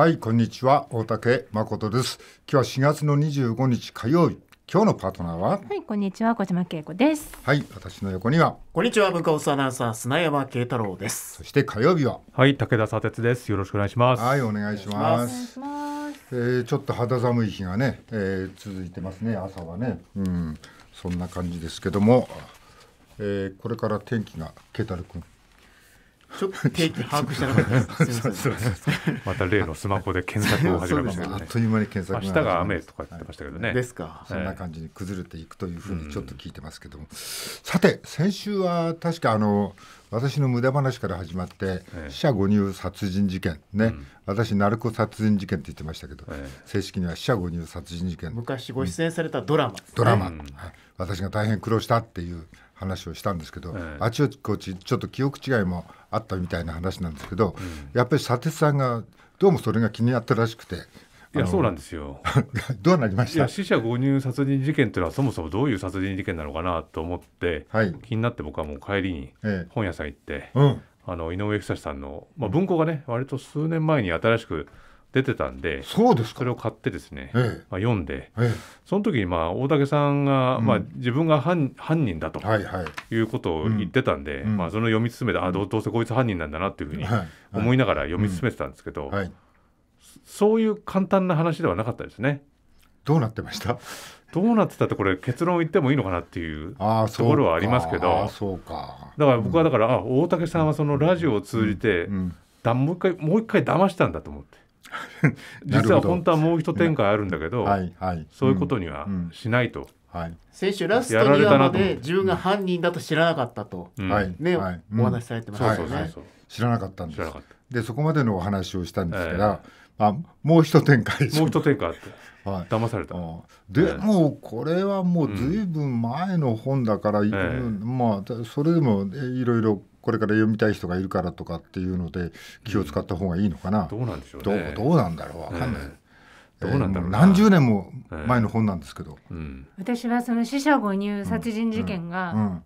はいこんにちは大竹誠です今日は4月の25日火曜日今日のパートナーははいこんにちは小島恵子ですはい私の横にはこんにちは文化放送アナウンサー砂山慶太郎ですそして火曜日ははい武田砂鉄ですよろしくお願いしますはいお願いしますおえー、ちょっと肌寒い日がね、えー、続いてますね朝はねうんそんな感じですけども、えー、これから天気が慶太郎君ちょっと定期把握してなかったです。また例のスマホで検索を始めましたね。あっという間に検索。明日が雨とか言ってましたけどね。ですか。そんな感じに崩れていくというふうにちょっと聞いてますけども。さて先週は確かあの私の無駄話から始まって、死者誤入殺人事件ね、うん、私鳴子殺人事件って言ってましたけど、ええ、正式には死者誤入殺人事件昔ご出演されたドラマ、ね、ドラマ、うん、私が大変苦労したっていう話をしたんですけど、えあちこちちょっと記憶違いもあったみたいな話なんですけど、うん、やっぱり砂鉄さんがどうもそれが気になったらしくて。いやそうなんですよ どうなりました死者誤入殺人事件というのはそもそもどういう殺人事件なのかなと思って、はい、気になって僕はもう帰りに本屋さん行って、えうん、あの井上久さんの、まあ、文庫がね割と数年前に新しく、ん出てたんでそうですそれを買ってですね、ええ、まあ、読んで、え、その時にまあ大竹さんが、うん、まあ、自分が犯犯人だと、はいはい、いうことを言ってたんで、うん、まあ、その読み進めて、うん、あどうせこいつ犯人なんだなっていうふうに思いながら読み進めてたんですけど、はい、そういう簡単な話ではなかったですね。どうなってましたどうなってたってこれ結論言ってもいいのかなっていうところはありますけどそうかだから僕はだから、あ大竹さんはそのラジオを通じて、だもう一回もう一回騙したんだと思って。実は本当はもう一展開あるんだけど、はいはい、そういうことにはしないと。はい、先週ラスト2話まで自分が犯人だと知らなかったと、うん、ね、はい、お話しされてましたよね、知らなかったんですでそこまでのお話をしたんですから、えー、まあ、もう一展開もう一展開あって、はい、騙されたでもこれはもうずいぶん前の本だから、えー、まあ、それでもいろいろこれから読みたい人がいるからとかっていうので気を使った方がいいのかな、うん、どうなんでしょう、ね、どうどうなんだろうわかんない。どうなんだろう何十年も前の本なんですけど、うん、私はその死者誤入殺人事件が、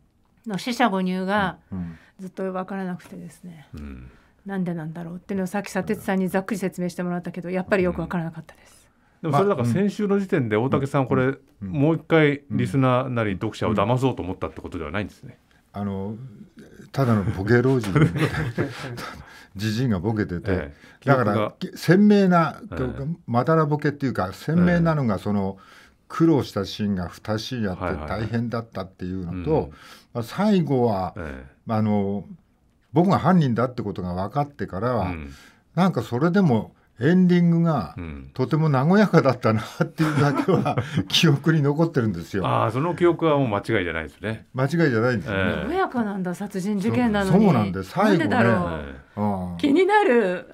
の死者誤入がずっとわからなくてですね、うん、なんでなんだろうっていうのをさっき佐哲さんにざっくり説明してもらったけどやっぱりよくわからなかったです。でもそれだから先週の時点で大竹さんこれもう一回リスナーなり読者を騙そうと思ったってことではないんですね。あのただのボケ老人 じじいがボケてて、ええ、だから鮮明な、えー、まだらボケっていうか鮮明なのがその、苦労したシーンが2シーンあって大変だったっていうのと、まあ、最後は、あの僕が犯人だってことが分かってからは、うん、なんかそれでもエンディングがとても和やかだったなっていうだけは記憶に残ってるんですよ。ああ、その記憶はもう間違いじゃないですね。間違いじゃないんですね。えー、和やかなんだ殺人事件なのそうなんです。最後ね。気になる。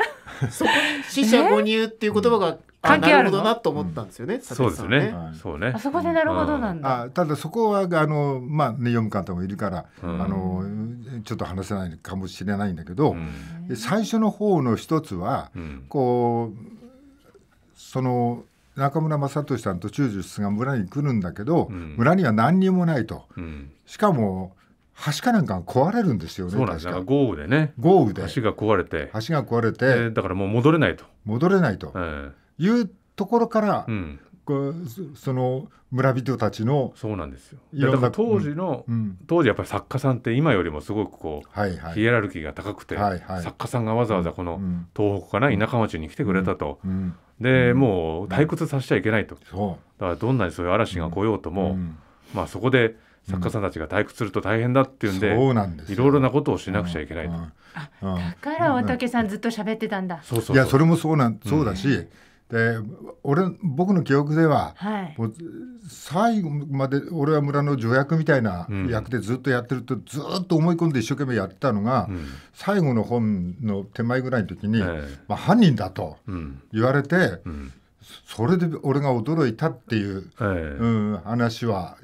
そこに死者誤入っていう言葉が関係あるなと思ったんですよね。そうですね。そうね。あそこでなるほどなんだ。ただそこはあのまあね読む方もいるからあのちょっと話せないかもしれないんだけど、うん、最初の方の一つは、うん、こうその中村雅俊さんと中樹室が村に来るんだけど、うん、村には何にもないと、しかも橋かなんか壊れるんですよね。確か豪雨でね。豪雨で橋が壊れて、橋が壊れて、だからもう戻れないと。戻れないと、いうところから、その村人たちのそうなんですよだから当時の、うん、当時やっぱり作家さんって今よりもすごくこう、はいはい、ヒエラルキーが高くて、はいはい、作家さんがわざわざこの東北かな、田舎町に来てくれたと、うん、で、もう退屈させちゃいけないと、だからどんなにそういう嵐が来ようとも、まあそこで作家さんたちが退屈すると大変だっていうんで,、いろいろなことをしなくちゃいけないと、だから大竹さんずっと喋ってたんだ、そうそういやそれもそうなんそうだし、で俺僕の記憶では、はい、最後まで俺は村の助役みたいな役でずっとやってると、うん、ずっと思い込んで一生懸命やってたのが、うん、最後の本の手前ぐらいの時に、えー、まあ、犯人だと言われて、うん、それで俺が驚いたっていう、えー、うん、話は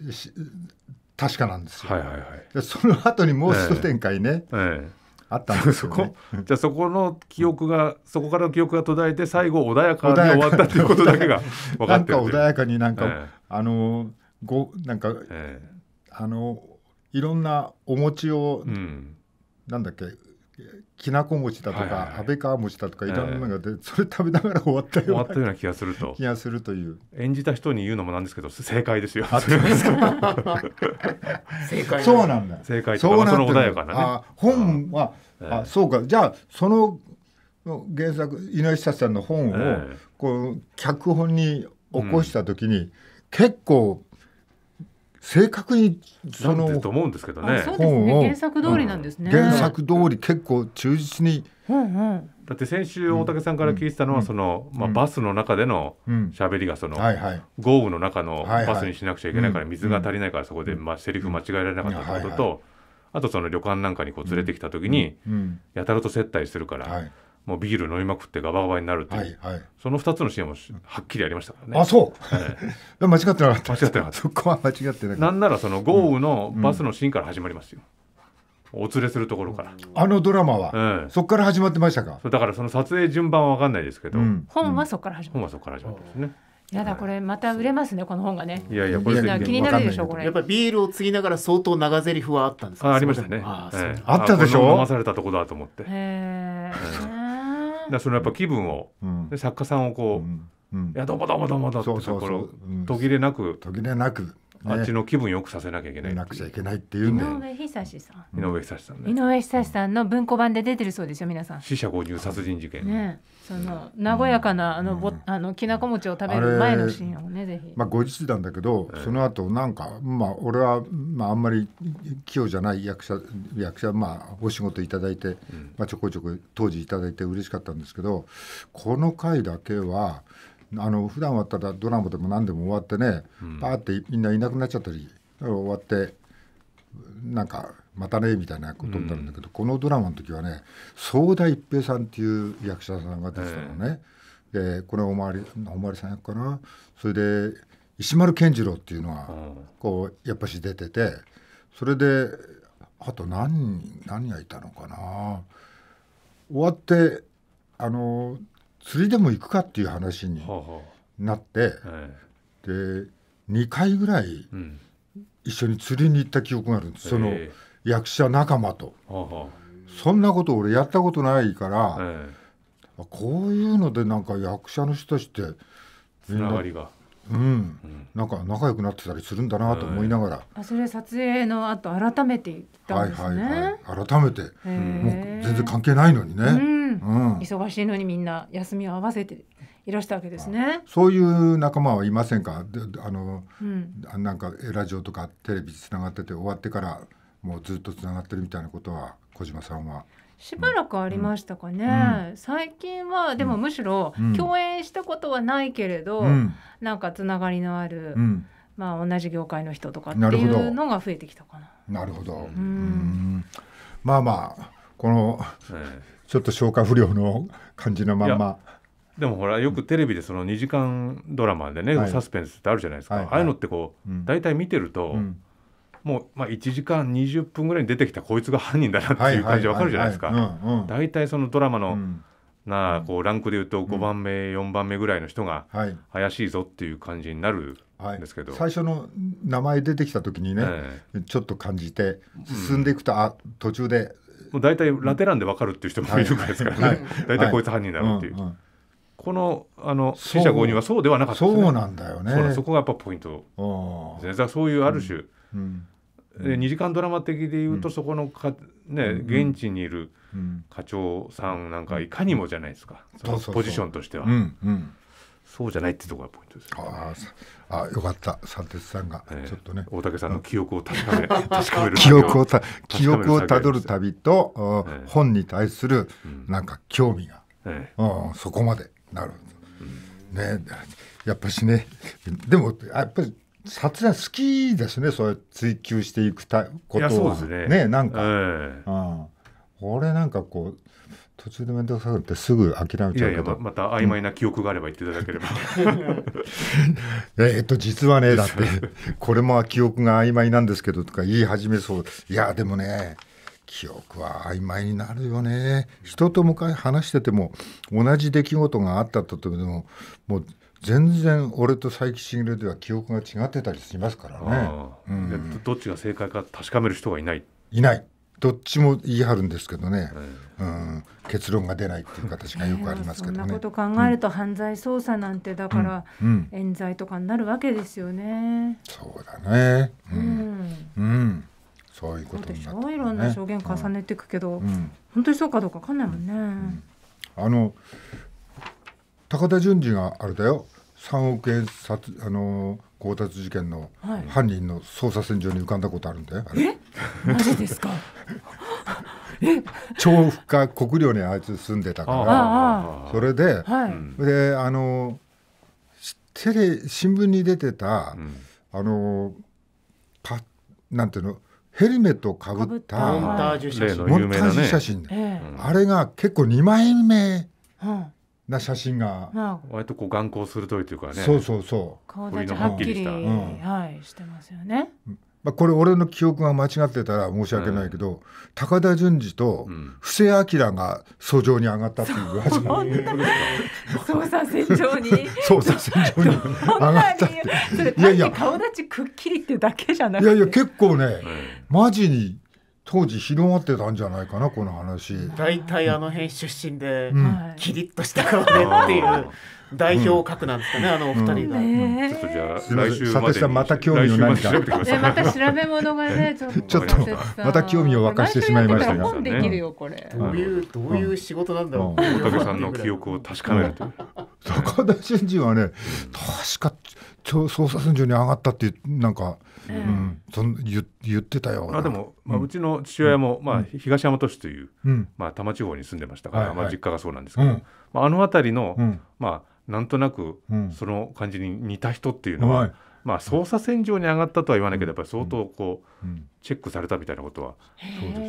確かなんですよ。はいはいはい、その後にもう一展開ね、えーあったんですよ、ね、そこじゃあそこの記憶がそこからの記憶が途絶えて最後穏やかに終わったっていうことだけが分かってるなんか穏やかになんか、えー、あのごなんか、えー、あのいろんなお餅を、うん、なんだっけきなこ餅だとか、安倍川餅だとかいろんなのがで、えー、それ食べながら終わったような終わったような気がすると気がするという演じた人に言うのもなんですけど正解ですよ 正解そうなんだ正解そうなんだ、まあ、本は、えー、あそうかじゃあその原作井上久さんの本を、えー、こう脚本に起こした時に、うん、結構正確にそのと思うんですけどね。ね。原作通りなんですね。原作通り結構忠実に。うんうん。だって先週大竹さんから聞いてたのはその、まあ、バスの中での喋りがその、豪雨の中のバスにしなくちゃいけないから水が足りないからそこで、まあ、セリフ間違えられなかったことと、あとその旅館なんかにこう連れてきた時に、やたらと接待するから、もうビール飲みまくってガバガバになるという、はいはい、その2つのシーンもはっきりありましたからね。あそう、ええ、間違ってなかった間違ってなかったそこは間違ってないなんならその豪雨のバスのシーンから始まりますよ、うん、お連れするところから、あのドラマは、ええ、そこから始まってましたかだからその撮影順番は分かんないですけど、うん、本はそこから始まっ本はそこから始まってですねやだこれまた売れますねこの本がね。いやいやこれ気になるでしょうこれ。やっぱりビールを継ぎながら相当長台詞はあったんですか。ありましたね。あ,、ったでしょ。う飲まされたとこだと思って。へえ。だそのやっぱ気分を、で作家さんをこう、いやどうもどうもどうもどうってところ途切れなく途切れなくあっちの気分よくさせなきゃいけないなくちゃいけないっていうん井上久志さん井上久志さん、ね、井上久志さんの文庫版で出てるそうですよ皆さん死者五十殺人事件ねその和やかなあのぼ、あのきなこ餅を食べる前のシーンをねぜひまあ後日なんだけど、その後なんかまあ俺はまああんまり器用じゃない役者役者まあお仕事いただいて、まあちょこちょこ当時いただいて嬉しかったんですけどこの回だけはあの普段はただドラマでも何でも終わってね、うん、パーってみんないなくなっちゃったり終わってなんかまたねみたいなことになるんだけど、うん、このドラマの時はね早田一平さんっていう役者さんが出てたのね、えー、でこれはおまわりおまわりさん役かなそれで石丸健次郎っていうのはこうやっぱし出ててそれであと何何がいたのかな終わってあの釣りでも行くかっていう話になって、で2回ぐらい一緒に釣りに行った記憶があるんです、その役者仲間と、そんなこと俺やったことないから、こういうのでなんか役者の人としてがりが。うん、なんか仲良くなってたりするんだなと思いながら、あそれ撮影の後改めて行ったんですね、はいはいはい、改めて、もう全然関係ないのにね、忙しいのにみんな休みを合わせていらしたわけですね。そういう仲間はいませんかあの、うん、なんかラジオとかテレビつながってて終わってからもうずっとつながってるみたいなことは小島さんは。しばらくありましたかね、うん、最近はでもむしろ共演したことはないけれど、うん、なんかつながりのある、うん、まあ、同じ業界の人とかっていうのが増えてきたかな。なるほど、うん、まあまあこの、えちょっと消化不良の感じのまんま。でもほらよくテレビでその2時間ドラマでね、うん、サスペンスってあるじゃないですか、はいはい、ああいうのってこう、うん、大体見てると、うん、もう、まあ、1時間20分ぐらいに出てきたこいつが犯人だなっていう感じわかるじゃないですか大体そのドラマの、なあこうランクでいうと5番目、うん、4番目ぐらいの人が怪しいぞっていう感じになるんですけど、はい、最初の名前出てきた時にね、えー、ちょっと感じて進んでいくと、うん、あ途中でもう大体ラテンで分かるっていう人もいるぐらいですからね、大体こいつ犯人だろうっていう、このあの死者誤入はそうではなかったです、ね、そうなんだよねそこがやっぱポイントですねそういうある種、うんで2時間ドラマ的でいうと、そこのか、ね、現地にいる課長さんなんかいかにもじゃないですか、そのポジションとしては。うんそうじゃないっていうところがポイントです、ね、ああよかった三鉄さんがちょっとね、大竹さんの記憶を確かめ 確かめる記憶をた記憶をたどる旅と、えー、本に対するなんか興味が、えー、うん、そこまでなる、うん、ねやっぱしねでもやっぱり撮影好きですねそう追求していくたことはねねなんか、えー、うん、俺なんかこう途中で面倒くさくってすぐ諦めちゃうけどいやいやまた曖昧な記憶があれば言っていただければ、う ん、えっと実はね だってこれも記憶が曖昧なんですけどとか言い始めそういやでもね記憶は曖昧になるよね人と向かい話してても同じ出来事があったとでももう全然俺と佐伯茂では記憶が違ってたりしますからね、うん、どっちが正解か確かめる人がいないいないどっちも言い張るんですけどね、うん、結論が出ないっていう形がよくありますけどね。そんなこと考えると犯罪捜査なんてだから、冤罪とかになるわけですよね。そうだね。うん。うんそういうことになっていろんな証言重ねていくけど、本当にそうかどうかわかんないもんね。あの高田純次があれだよ三億円殺あの強奪事件の犯人の捜査線上に浮かんだことあるんで、はい、えマジですか超 か国領にあいつ住んでたからそれではい、であのテレ新聞に出てた、うん、あのパなんていうのヘルメットをかぶったモンタージュ写真、ね、あれが結構2枚目。うんな写真が、割とこう眼光鋭いというかねそうそうそう顔立ちはっきり、はいしてますよね、まあ、これ俺の記憶が間違ってたら申し訳ないけど、高田純次と布施明が訴状に上がったっていう話も 捜査線上に 捜査線上に上がったっていやいや顔立ちくっきりっていうだけじゃなくていやいや結構ねうん、マジに当時広まってたんじゃないかなこの話大体あの辺出身で、うん、キリッとした顔でっていう代表を書くなんですかね、うん、あのお二人が、うんね、ちょっとじゃあ来週また興味を何かまた調べ物がね ちょっとょっとまた興味を沸かしてしまいましたが本できるよこれ、どういうどういう仕事なんだろう、うん、大竹さんの記憶を確かめる高田真二はね確か捜査線上に上がったってなんか、うん、そん言言ってたよあでも、まあ、うちの父親も、まあ、東大和市という、まあ、多摩地方に住んでましたから、まあ、実家がそうなんですけど、まあ、あの辺りの、まあ、なんとなくその感じに似た人っていうのは、まあ、捜査線上に上がったとは言わないけどやっぱり相当こう、チェックされたみたいなことは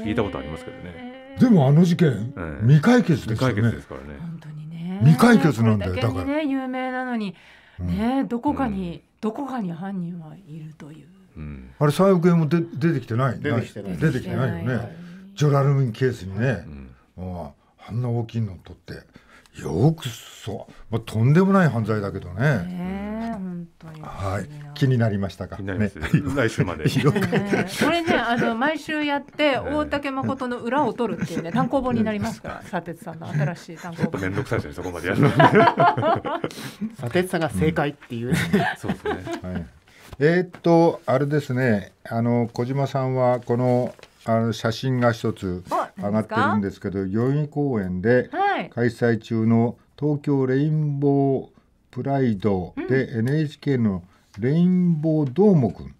聞いたことありますけどね。でもあの事件、未解決です未解決ですからね。未解決なんだよだから。有名なのにね、どこかに、どこかに犯人はいるという。あれ3億円もで出てきてない出てきてない出てきてないよね、ジョラルミンケースにね、うん、あんな大きいのを取ってよくそう、まあ、とんでもない犯罪だけどね。はい。気になりましたか。ね、来週まで。これね、あの毎週やって、大竹誠の裏を取るっていうね、単行本になりますから。佐哲さんの新しい単行本。面倒くさいですね、そこまでやるの。佐 哲さんが正解っていう。そうですね。はい。えっとあれですねあの小島さんはこのあの写真が一つ上がってるんですけど代々木公園で開催中の東京レインボープライドで NHK のレインボーどーもくん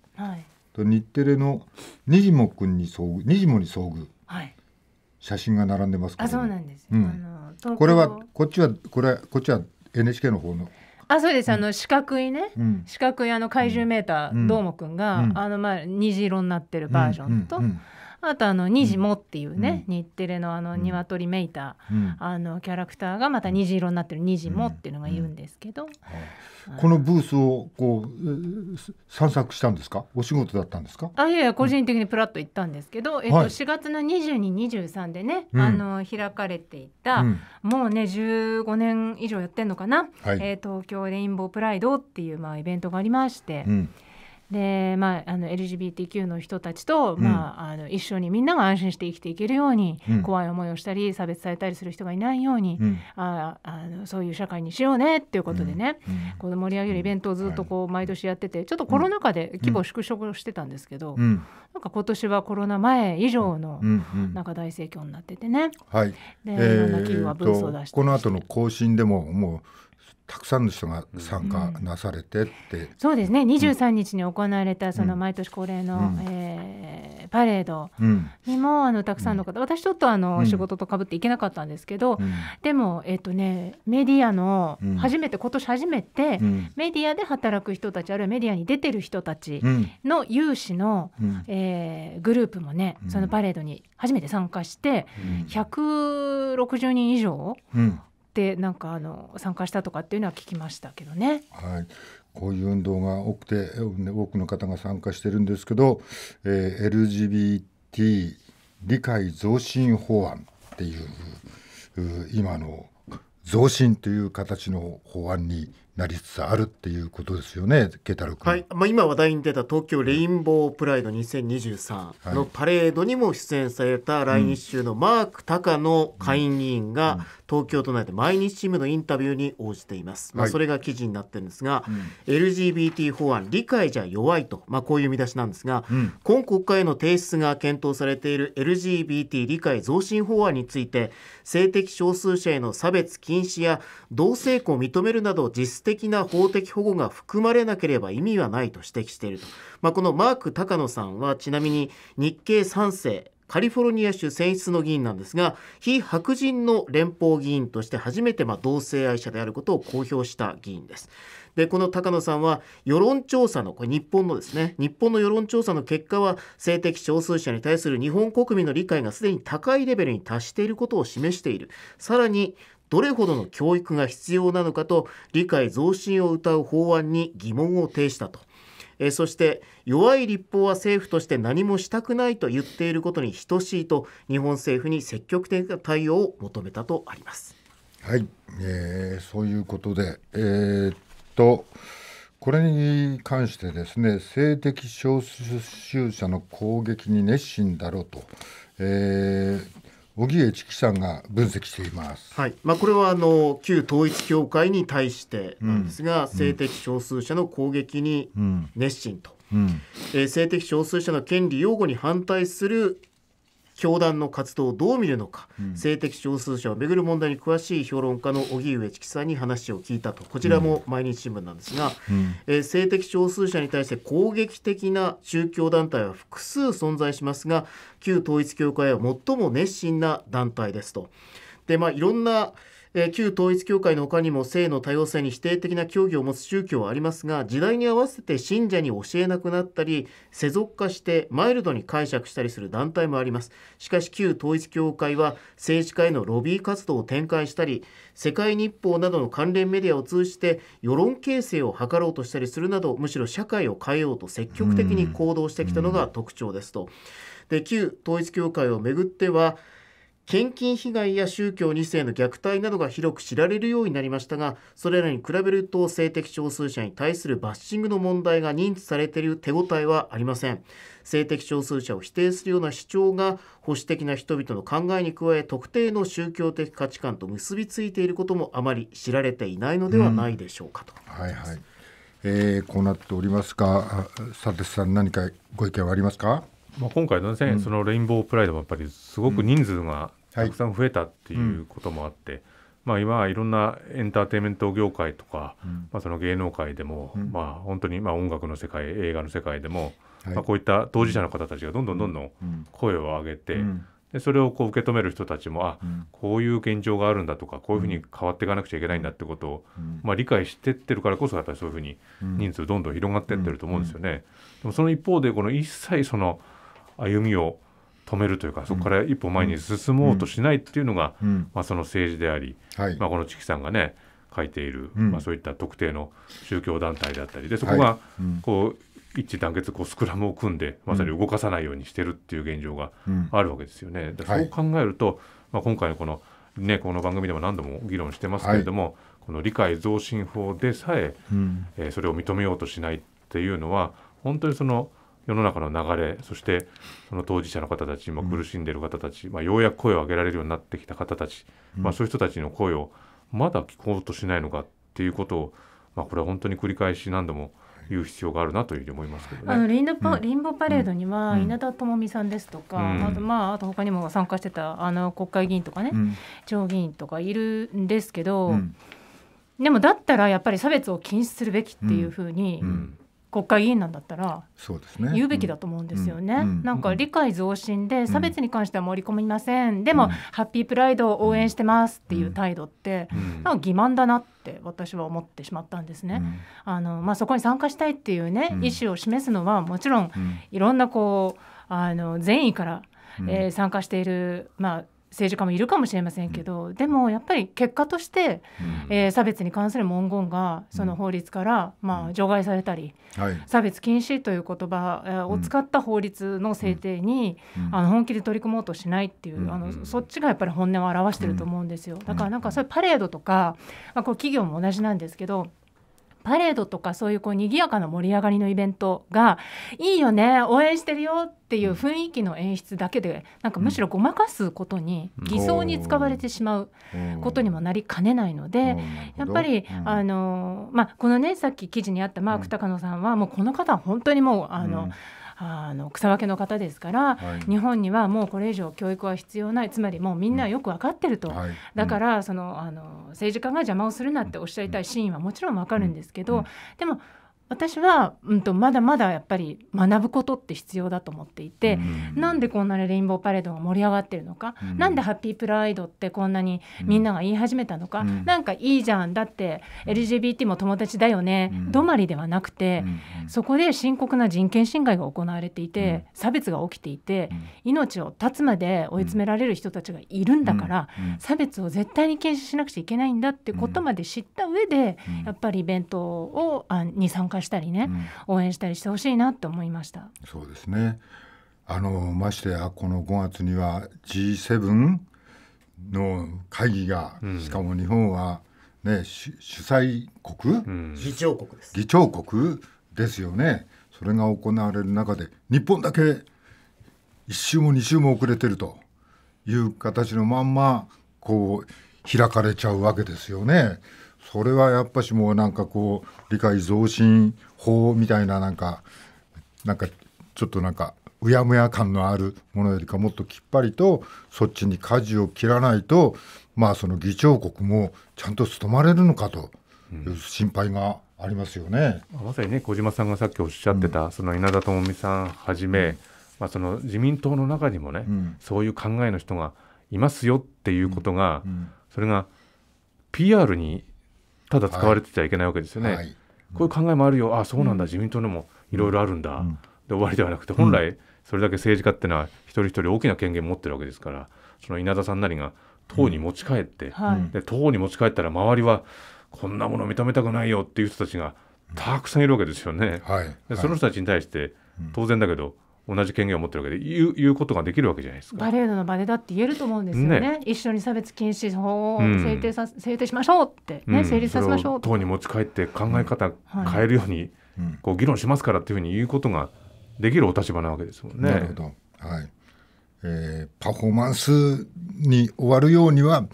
と日テレのにじもくんに遭遇にじもに遭遇、写真が並んでますけど、ね、あそうなんですこれはこっちはこれこっちは NHK の方のあそうです、あの四角いね、うん、四角いあの怪獣メーター、どーもくんが、あのまあ虹色になってるバージョンと、あとあのにじもっていうね、日テレのあの鶏めいた、あのキャラクターがまた虹色になってるにじもっていうのがいるんですけど、このブースをこう散策したんですかお仕事だったんですかあいやいや個人的にプラッと行ったんですけど、えっと、4月の2223でね、あの開かれていた、もうね15年以上やってんのかな、え東京レインボープライドっていう、まあ、イベントがありまして。で、まあ、あの LGBTQ の人たちと、うん、まあ、あの一緒にみんなが安心して生きていけるように、うん、怖い思いをしたり差別されたりする人がいないように、うん、ああのそういう社会にしようねっていうことでね、この盛り上げるイベントをずっとこう毎年やっててちょっとコロナ禍で規模縮小してたんですけど、うん、なんか今年はコロナ前以上のなんか大盛況になっててね、はい、でいろんな企業はブースを出してこの後の更新でももうたくさんの人が参加なされてって、うん、そうですね23日に行われたその毎年恒例の、うん、えー、パレードにも、あのたくさんの方、うん、私ちょっとあの、仕事とかぶっていけなかったんですけど、でも、えーとね、メディアの初めて、今年初めて、メディアで働く人たちあるいはメディアに出てる人たちの有志の、うん、えー、グループもねそのパレードに初めて参加して、うん、160人以上、ってなんかあの参加したとかっていうのは聞きましたけどね。はい、こういう運動が多くて多くの方が参加してるんですけど、えー、LGBT 理解増進法案っていう今の増進という形の法案になりつつあるっていうことですよね、ケタル君。はい、まあ今話題に出た東京レインボープライド2023のパレードにも出演された来日中のマーク高野下院議員が東京都内で毎日新聞のインタビューに応じています、まあ、それが記事になってるんですが、うん、LGBT 法案理解じゃ弱いと、まあ、こういう見出しなんですが、うん、今国会への提出が検討されている LGBT 理解増進法案について性的少数者への差別禁止や同性婚を認めるなど実質的な法的保護が含まれなければ意味はないと指摘していると、まあ、このマーク高野さんはちなみに日経3世カリフォルニア州選出の議員なんですが非白人の連邦議員として初めてま同性愛者であることを公表した議員です。でこの高野さんは世論調査のこれ日本のですね日本の世論調査の結果は性的少数者に対する日本国民の理解がすでに高いレベルに達していることを示しているさらにどれほどの教育が必要なのかと理解増進を謳う法案に疑問を呈したと。えそして弱い立法は政府として何もしたくないと言っていることに等しいと日本政府に積極的な対応を求めたとあります。はい、えー、そういうことで、えー、っとこれに関してですね性的少数者の攻撃に熱心だろうと、えー荻江知紀さんが分析しています、はいまあ、これはあの旧統一教会に対してなんですが、うん、性的少数者の攻撃に熱心と、うん、えー、性的少数者の権利擁護に反対する教団の活動をどう見るのか、うん、性的少数者をめぐる問題に詳しい評論家の荻上知紀さんに話を聞いたとこちらも毎日新聞なんですが、うん、えー、性的少数者に対して攻撃的な宗教団体は複数存在しますが旧統一教会は最も熱心な団体ですと。でまあ、いろんなえ旧統一教会の他にも性の多様性に否定的な教義を持つ宗教はありますが時代に合わせて信者に教えなくなったり世俗化してマイルドに解釈したりする団体もありますしかし旧統一教会は政治家へのロビー活動を展開したり世界日報などの関連メディアを通じて世論形成を図ろうとしたりするなどむしろ社会を変えようと積極的に行動してきたのが特徴ですと。で旧統一教会をめぐっては献金被害や宗教2世の虐待などが広く知られるようになりましたがそれらに比べると性的少数者に対するバッシングの問題が認知されている手応えはありません性的少数者を否定するような主張が保守的な人々の考えに加え特定の宗教的価値観と結びついていることもあまり知られていないのではないでしょうかと、うん、はいはい、えー、こうなっておりますが佐藤さん何かご意見はありますかまあ、今回のね、うん、そのレインボープライドもやっぱりすごく人数がたくさん増えたっていうこともあって、はいうん、まあ、今はいろんなエンターテインメント業界とか、うん、まあ、その芸能界でも、うん、まあ、本当にまあ音楽の世界映画の世界でも、はい、まあ、こういった当事者の方たちがどんどんどんどん声を上げて。でそれをこう受け止める人たちもあ、こういう現状があるんだとかこういうふうに変わっていかなくちゃいけないんだってことを、まあ、理解してってるからこそやっぱりそういうふうに人数どんどん広がってってると思うんですよね。でもその一方でこの一切その歩みを止めるというかそこから一歩前に進もうとしないっていうのが、まあ、その政治であり、はい、まあ、このチキさんがね書いている、まあ、そういった特定の宗教団体だったりでそこがこう、一致団結こうスクラムを組んでまさに動かさないようにしてるっていう現状があるわけですよね。そう考えると、まあ、今回のこのね、この番組でも何度も議論してますけれども、はい、この理解増進法でさえ、うん、えー、それを認めようとしないっていうのは本当にその世の中の流れそしてその当事者の方たち、ま苦しんでいる方たち、まあ、ようやく声を上げられるようになってきた方たち、まあ、そういう人たちの声をまだ聞こうとしないのかっていうことを、まあ、これは本当に繰り返し何度も言う必要があるなというふうに思いますけど、ね、あのリンパ、うん、リンボパレードには稲田朋美さんですとか、うん、あとまああと他にも参加してたあの国会議員とかね、うん、議員とかいるんですけど、でもだったらやっぱり差別を禁止するべきっていうふうに、国会議員なんだったらそうです、ね、言うべきだと思うんですよね。なんか理解増進で差別に関しては盛り込みません、でも、ハッピープライドを応援してますっていう態度って、なんか欺瞞だなって私は思ってしまったんですね。あのまあ、そこに参加したいっていうね、意思を示すのはもちろん、いろんなこうあの善意から、えー、参加している、まあ、政治家もいるかもしれませんけど、うん、でもやっぱり結果として、うん、えー、差別に関する文言がその法律から、うん、まあ、除外されたり、差別禁止という言葉を使った法律の制定に、あの本気で取り組もうとしないっていう、あのそっちがやっぱり本音を表してると思うんですよ。だからなんかそういうパレードとか、まあ、こう企業も同じなんですけどパレードとかそういうこう賑やかな盛り上がりのイベントがいいよね応援してるよっていう雰囲気の演出だけでなんかむしろごまかすことに偽装に使われてしまうことにもなりかねないのでやっぱりあのまあこのねさっき記事にあったマーク高野さんはもうこの方は本当にもうあのあの草分けの方ですから、はい、日本にはもうこれ以上教育は必要ないつまりもうみんなよく分かってると、うんはい、だからそのあの政治家が邪魔をするなっておっしゃりたいシーンはもちろん分かるんですけど、でも私は、うんと、まだまだやっぱり学ぶことって必要だと思っていて、うん、なんでこんなにレインボーパレードが盛り上がってるのか、うん、なんでハッピープライドってこんなにみんなが言い始めたのか、うん、なんかいいじゃんだって LGBT も友達だよね、うん、止まりではなくて、そこで深刻な人権侵害が行われていて、差別が起きていて、命を絶つまで追い詰められる人たちがいるんだから、差別を絶対に禁止しなくちゃいけないんだってことまで知った上で、やっぱりイベントをあに参加貸したりね、うん、応援したりしてほしいなと思いましたそうですねあのましてやこの5月には G7 の会議が、うん、しかも日本は、ね、主催国、うん、議長国です議長国ですよねそれが行われる中で日本だけ1週も2週も遅れてるという形のまんまこう開かれちゃうわけですよね。それはやっぱしもうなんかこう理解増進法みたいななんかなんかちょっとなんかうやむや感のあるものよりかもっときっぱりとそっちに舵を切らないとまあその議長国もちゃんと務まれるのかという心配がありますよね、うん、まさにね小島さんがさっきおっしゃってた、うん、その稲田朋美さんはじめ、まあ、その自民党の中にもね、うん、そういう考えの人がいますよっていうことが、それが PR にただ使われてちゃいけないわけですよね。はい、こういう考えもあるよあそうなんだ、自民党にもいろいろあるんだ、で終わりではなくて本来それだけ政治家ってのは一人一人大きな権限持ってるわけですからその稲田さんなりが党に持ち帰って、で党に持ち帰ったら周りはこんなもの認めたくないよっていう人たちがたくさんいるわけですよね。はい、でその人たちに対して当然だけど、同じ権限を持ってるわけで言う言うことができるわけじゃないですかバレードの場でだって言えると思うんですよね、ね、一緒に差別禁止法を制定さ、うん、制定しましょうってね、うん、成立させましょう党に持ち帰って考え方変えるように、こう議論しますからっていうふうに言うことができるお立場なわけですもんね。なるほどはいえー、パフォーマンスに終わるようには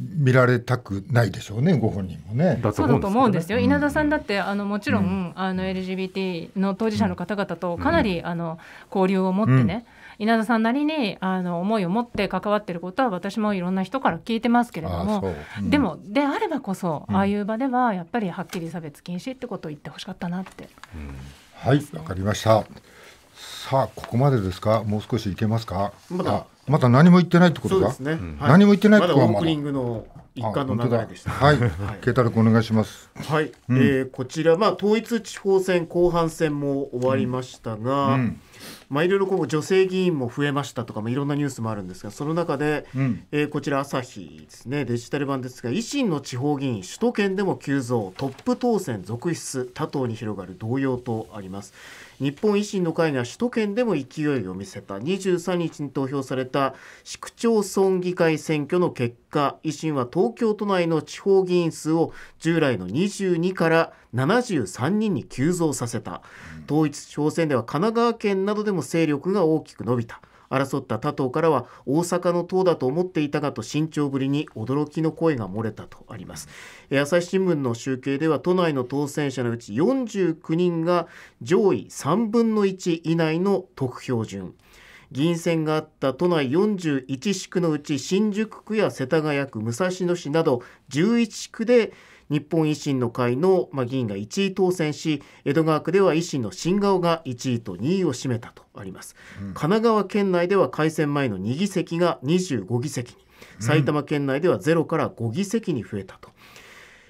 見られたくないでしょうねご本人もね。そうだと思うんですよ、稲田さんだってあのもちろん、うん、あの LGBT の当事者の方々とかなり、うん、あの交流を持ってね、稲田さんなりにあの思いを持って関わってることは私もいろんな人から聞いてますけれども、でもであればこそ、ああいう場ではやっぱりはっきり差別禁止ってことを言ってほしかったなって。はいわかりましたさあここまでですかもう少し行けますかまだまだ何も言ってないってことか。そうですね。はい、何も言ってないってことはまだ。まだオープニングの一環の流れでした。はい。慶太郎お願いします。はい。うん、えー、こちらまあ統一地方選後半戦も終わりましたが。うんうんまあ、いろいろこう女性議員も増えましたとか、まあ、いろんなニュースもあるんですがその中で、うん、えー、こちら朝日ですねデジタル版ですが維新の地方議員首都圏でも急増トップ当選続出他党に広がる動揺とあります。日本維新の会が首都圏でも勢いを見せた23日に投票された市区町村議会選挙の結果維新は東京都内の地方議員数を従来の22から73人に急増させた、統一朝鮮では神奈川県などでも勢力が大きく伸びた争った他党からは大阪の党だと思っていたがと慎重ぶりに驚きの声が漏れたとあります朝日新聞の集計では都内の当選者のうち49人が上位3分の1以内の得票順議員選があった都内41市区のうち新宿区や世田谷区武蔵野市など11市区で日本維新の会の、議員が1位当選し江戸川区では維新の新顔が1位と2位を占めたとあります、うん、神奈川県内では改選前の2議席が25議席に埼玉県内では0から5議席に増えたと。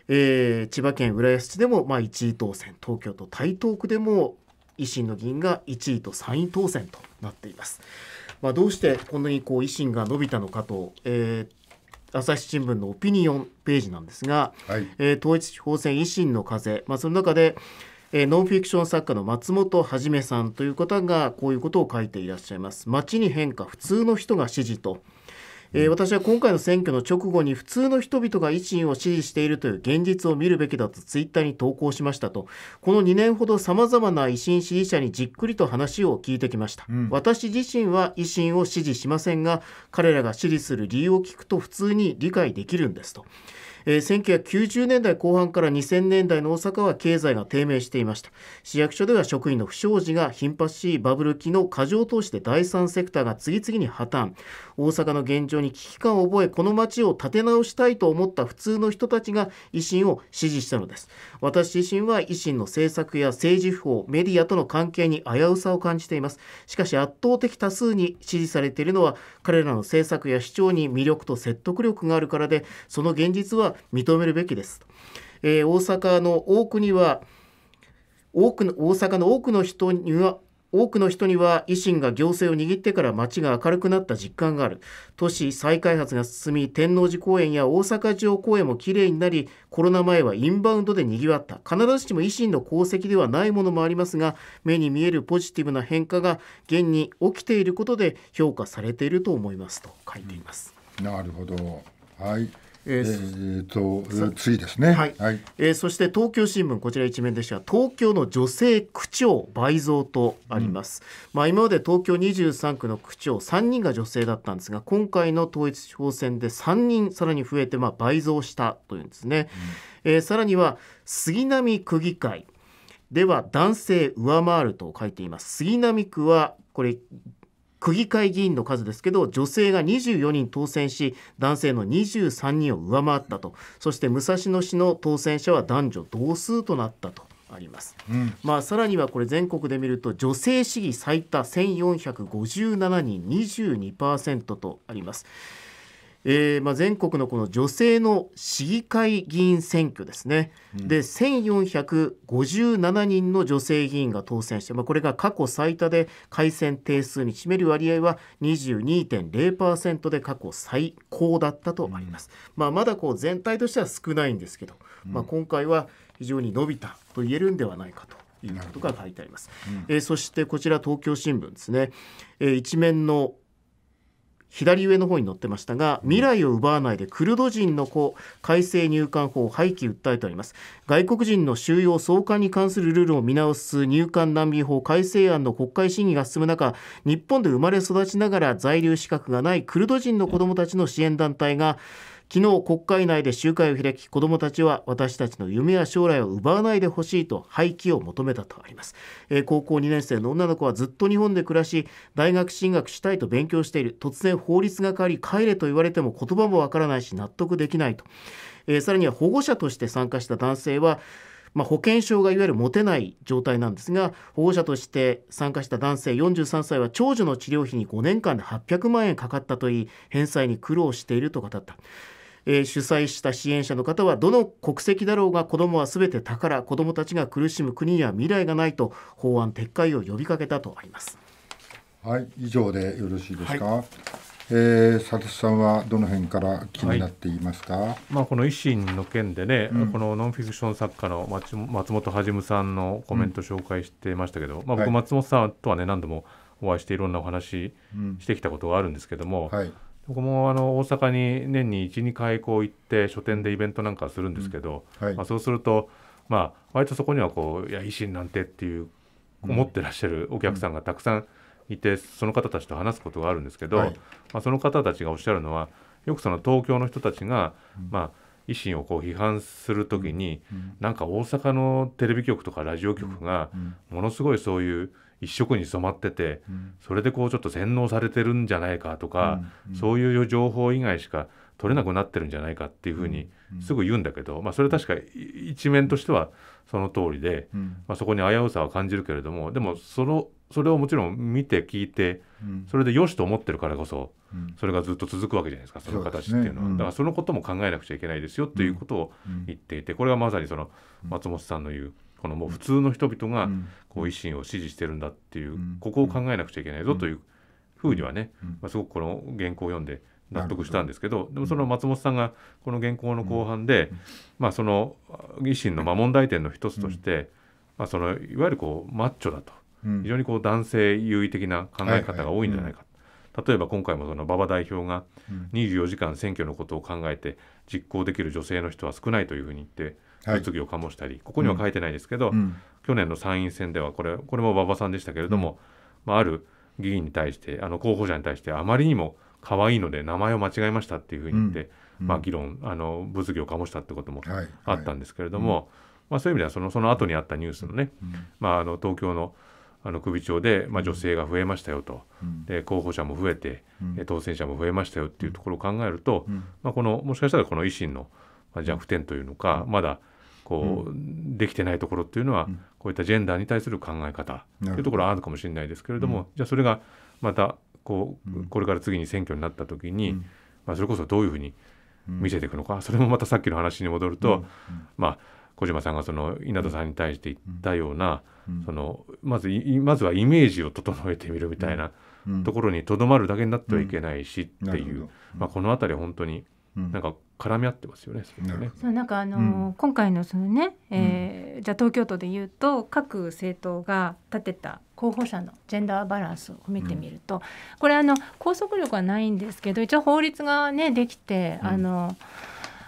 うん、えー、千葉県浦安市でもまあ1位当選東京都台東区でも維新の議員が1位と3位当選となっています。まあ、どうしてこんなにこう維新が伸びたのかと,、えー、朝日新聞のオピニオンページなんですが、はい、えー、統一地方選維新の風、まあ、その中で、えー、ノンフィクション作家の松本はじめさんという方がこういうことを書いていらっしゃいます街に変化普通の人が支持とえー、私は今回の選挙の直後に普通の人々が維新を支持しているという現実を見るべきだとツイッターに投稿しましたとこの2年ほどさまざまな維新支持者にじっくりと話を聞いてきました、うん、私自身は維新を支持しませんが彼らが支持する理由を聞くと普通に理解できるんですと。えー、1990年代後半から2000年代の大阪は経済が低迷していました市役所では職員の不祥事が頻発しバブル期の過剰投資で第三セクターが次々に破綻大阪の現状に危機感を覚えこの街を立て直したいと思った普通の人たちが維新を支持したのです私自身は維新の政策や政治不法メディアとの関係に危うさを感じていますしかし圧倒的多数に支持されているのは彼らの政策や主張に魅力と説得力があるからでその現実は認めるべきです、えー、大阪の多くには多くの大阪の多くの人には多くの人には維新が行政を握ってから街が明るくなった実感がある都市再開発が進み天王寺公園や大阪城公園もきれいになりコロナ前はインバウンドでにぎわった必ずしも維新の功績ではないものもありますが目に見えるポジティブな変化が現に起きていることで評価されていると思いますと書いています。なるほどはいえー、えー、と次ですね、はいはい、えー、そして東京新聞、こちら一面でした東京の女性区長倍増とあります、うん、まあ、今まで東京23区の区長3人が女性だったんですが今回の統一地方選で3人さらに増えて、まあ、倍増したというんですね、うん、えー、さらには杉並区議会では男性上回ると書いています杉並区はこれ区議会議員の数ですけど女性が24人当選し男性の23人を上回ったとそして武蔵野市の当選者は男女同数となったと。あります、うん、まあ、さらにはこれ全国で見ると女性市議最多1457人22%とありますえーまあ、全国のこの女性の市議会議員選挙ですね、うん、で1457人の女性議員が当選して、まあ、これが過去最多で改選定数に占める割合は22.0%で過去最高だったとあります、うん、まあ、まだこう全体としては少ないんですけど、うん、まあ、今回は非常に伸びたと言えるんではないかということが書いてあります、うん、えー、そしてこちら東京新聞ですね、えー、一面の左上の方に載ってましたが未来を奪わないでクルド人の子改正入管法廃棄訴えております外国人の収容送還に関するルールを見直す入管難民法改正案の国会審議が進む中日本で生まれ育ちながら在留資格がないクルド人の子どもたちの支援団体が、昨日国会内で集会を開き子どもたちは私たちの夢や将来を奪わないでほしいと廃棄を求めたとあります、えー、高校2年生の女の子はずっと日本で暮らし大学進学したいと勉強している突然法律が変わり帰れと言われても言葉もわからないし納得できないと、えー、さらには保護者として参加した男性はまあ、保険証がいわゆる持てない状態なんですが保護者として参加した男性43歳は長女の治療費に5年間で800万円かかったといい返済に苦労していると語った。えー、主催した支援者の方はどの国籍だろうが子どもはすべて宝子どもたちが苦しむ国には未来がないと法案撤回を呼びかけたとあります。はい以上でよろしいですか。はいえー、佐藤さんはどの辺から気になっていますか、はい、まあ、この維新の件でね、うん、このノンフィクション作家の松本はじむさんのコメント紹介してましたけど、うん、まあ、僕、松本さんとはね、何度もお会いしていろんなお話してきたことがあるんですけども、はい、僕もあの大阪に年に12回こう行って書店でイベントなんかするんですけど、うんはい、まあ、そうすると、まあ、割とそこにはこういや維新なんてっていう思ってらっしゃるお客さんがたくさんいて、その方たちと話すことがあるんですけど、はい、まあ、その方たちがおっしゃるのはよくその東京の人たちが、まあ、維新をこう批判する時に、うん、なんか大阪のテレビ局とかラジオ局がものすごいそういう一色に染まってて、うん、それでこうちょっと洗脳されてるんじゃないかとか、うんうん、そういう情報以外しか取れなくなってるんじゃないかっていうふうにすぐ言うんだけど、うんうん、まあ、それ確か一面としてはその通りで、うん、まあ、そこに危うさは感じるけれどもでもそのそれをもちろん見て聞いて、それでよしと思ってるからこそ、それがずっと続くわけじゃないですかその形っていうのは、ねうん、だからそのことも考えなくちゃいけないですよということを言っていて、これがまさにその松本さんの言うこのもう普通の人々がこう維新を支持してるんだっていう、ここを考えなくちゃいけないぞというふうにはね、まあ、すごくこの原稿を読んで納得したんですけどでもその松本さんがこの原稿の後半で、まあ、その維新のまあ問題点の一つとして、まあ、そのいわゆるこうマッチョだと、非常にこう男性優位的な考え方が多いんじゃないか例えば今回もその馬場代表が24時間選挙のことを考えて実行できる女性の人は少ないというふうに言って物議を醸したり、ここには書いてないですけど、去年の参院選ではこれこれも馬場さんでしたけれども、まあ、ある議員に対してあの候補者に対してあまりにも可愛いので名前を間違えましたっていうふうに言って、まあ、議論あの物議を醸したってこともあったんですけれども、まあ、そういう意味ではそのその後にあったニュースのね、まあ、あの東京のあの首長で、まあ、女性が増えましたよと、で候補者も増えて、うん、当選者も増えましたよっていうところを考えると、まあ、このもしかしたらこの維新の弱点というのか、まだこう、できてないところっていうのは、こういったジェンダーに対する考え方というところはあるかもしれないですけれども、じゃあそれがまたこうこれから次に選挙になった時に、まあ、それこそどういうふうに見せていくのか、それもまたさっきの話に戻ると、まあ小島さんがその稲田さんに対して言ったような、そのまずまずはイメージを整えてみるみたいなところにとどまるだけになってはいけないしっていう、まあ、この辺り本当になんか絡み合ってますよね。そねそうなんかあの、うん、今回のそのね、えー、じゃあ東京都で言うと各政党が立てた候補者のジェンダーバランスを見てみると、うん、これあの拘束力はないんですけど一応法律がねできて、あの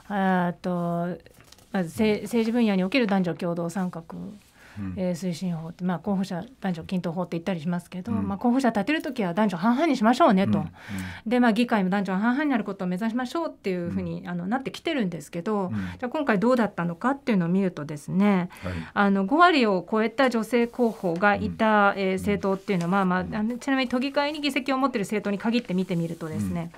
あとまず政治分野における男女共同参画うん、えー、推進法って、まあ、候補者男女均等法って言ったりしますけど、うん、まあ、候補者立てる時は男女半々にしましょうねと、うんうん、でまあ、議会も男女半々になることを目指しましょうっていうふうに、あのなってきてるんですけど、じゃあ今回どうだったのかっていうのを見るとですね、あの5割を超えた女性候補がいた、えー、政党っていうのは、まあまあ、ちなみに都議会に議席を持ってる政党に限って見てみるとですね、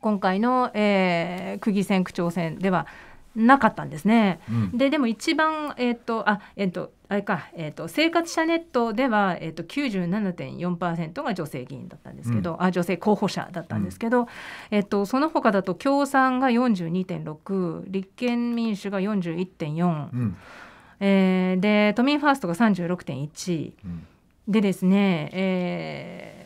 今回の、えー、区議選、区長選ではなかったんですね。うん、ででも一番、えーとあえーとあれかえーと、生活者ネットでは、えーと、九十七点四パーセントが女性議員だったんですけど、うん、あ女性候補者だったんですけど、うん、えーと、その他だと共産が四十二点六、立憲民主が四十一点四。えー、で都民ファーストが三十六点一。でですね、えー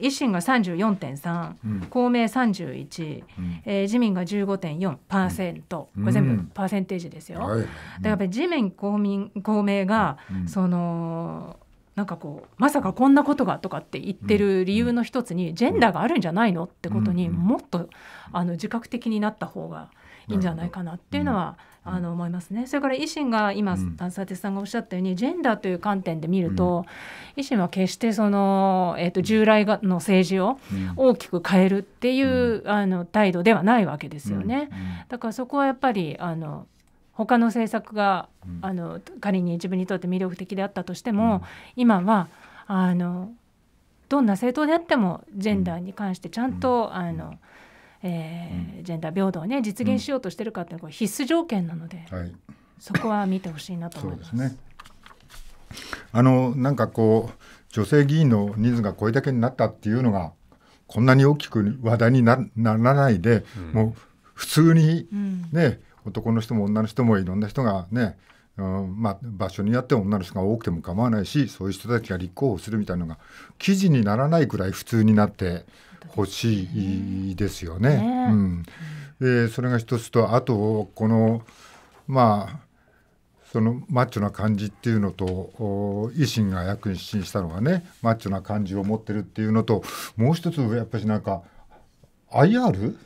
維新が34.3、うん、公明31、うん、えー、自民が15.4%、うん、これ全部パーセンテージですよ。うんだからやっぱり自民公民公明が、そのなんかこうまさかこんなことがとかって言ってる理由の一つにジェンダーがあるんじゃないのってことにもっとあの自覚的になった方がいいんじゃないかなっていうのは、うんあの思いますね。それから維新が今、うん、佐さんがおっしゃったようにジェンダーという観点で見ると、うん、維新は決してその、えーと、従来の政治を大きく変えるっていう、うん、あの態度ではないわけですよね。だからそこはやっぱりあの他の政策が、あの仮に自分にとって魅力的であったとしても、今はあのどんな政党であってもジェンダーに関してちゃんと、あの。えー、ジェンダー平等をね実現しようとしてるかっていうのは必須条件なので、はい、そこは見てほしいなと思います。そうですねあのなんかこう女性議員の人数がこれだけになったっていうのがこんなに大きく話題にならないで、うん、もう普通にね、うん、男の人も女の人もいろんな人がね、うんまあ、場所によって女の人が多くても構わないしそういう人たちが立候補するみたいなのが記事にならないくらい普通になって欲しいですよね。ねうんえー、それが一つとあとこのまあそのマッチョな感じっていうのと維新が役に進したのがねマッチョな感じを持ってるっていうのともう一つやっぱりなんか IR?、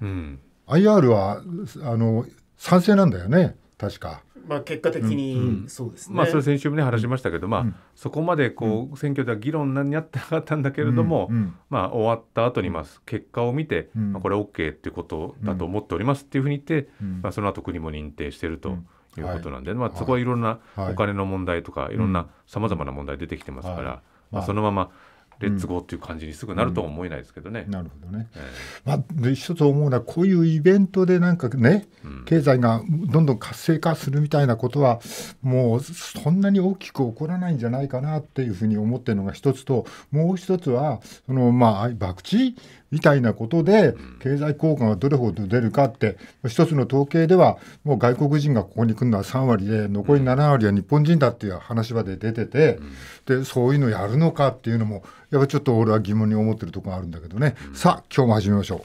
うん、IR はあの賛成なんだよね確か。まあ、結果的にそうですね、うんうん、まあ、それ先週も、ね、話しましたけど、まあ、そこまでこう、選挙では議論になってなかったんだけれども、まあ、終わった後にまに結果を見て、まあ、これ OK っていうことだと思っておりますっていうふうに言って、まあ、その後国も認定していると。いうことなんで、はい、まあ、そこはいろんなお金の問題とか、はい、いろんなさまざまな問題出てきてますから、はい、まあ、そのままレッツゴーっていう感じにすぐなるとは思えないですけどね。うん、なるほどね、えー、まあ、一つ思うのはこういうイベントでなんかね、経済がどんどん活性化するみたいなことはもうそんなに大きく起こらないんじゃないかなっていうふうに思ってるのが一つともう一つはその、まあ、博打みたいなことで、経済効果がどれほど出るかって、一つの統計では、もう外国人がここに来るのは3割で、残り7割は日本人だっていう話まで出てて、で、そういうのやるのかっていうのも、やっぱちょっと俺は疑問に思ってるところがあるんだけどね。さあ、今日も始めましょう。